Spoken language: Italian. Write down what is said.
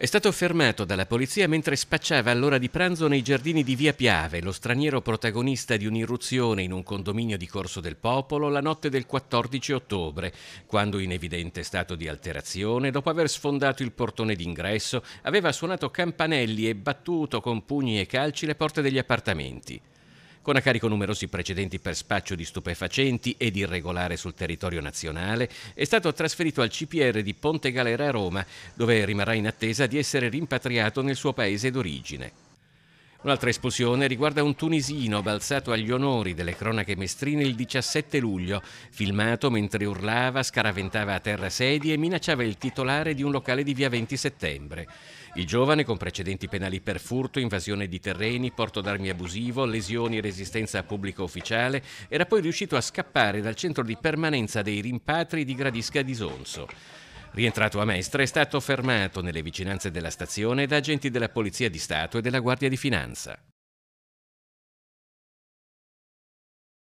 È stato fermato dalla polizia mentre spacciava all'ora di pranzo nei giardini di Via Piave, lo straniero protagonista di un'irruzione in un condominio di Corso del Popolo la notte del 14 ottobre, quando in evidente stato di alterazione, dopo aver sfondato il portone d'ingresso, aveva suonato campanelli e battuto con pugni e calci le porte degli appartamenti con a carico numerosi precedenti per spaccio di stupefacenti ed irregolare sul territorio nazionale, è stato trasferito al CPR di Ponte Galera a Roma, dove rimarrà in attesa di essere rimpatriato nel suo paese d'origine. Un'altra esplosione riguarda un tunisino balzato agli onori delle cronache mestrine il 17 luglio, filmato mentre urlava, scaraventava a terra sedie e minacciava il titolare di un locale di via 20 settembre. Il giovane, con precedenti penali per furto, invasione di terreni, porto d'armi abusivo, lesioni e resistenza a pubblico ufficiale, era poi riuscito a scappare dal centro di permanenza dei rimpatri di Gradisca di Sonso. Rientrato a Mestre è stato fermato nelle vicinanze della stazione da agenti della Polizia di Stato e della Guardia di Finanza.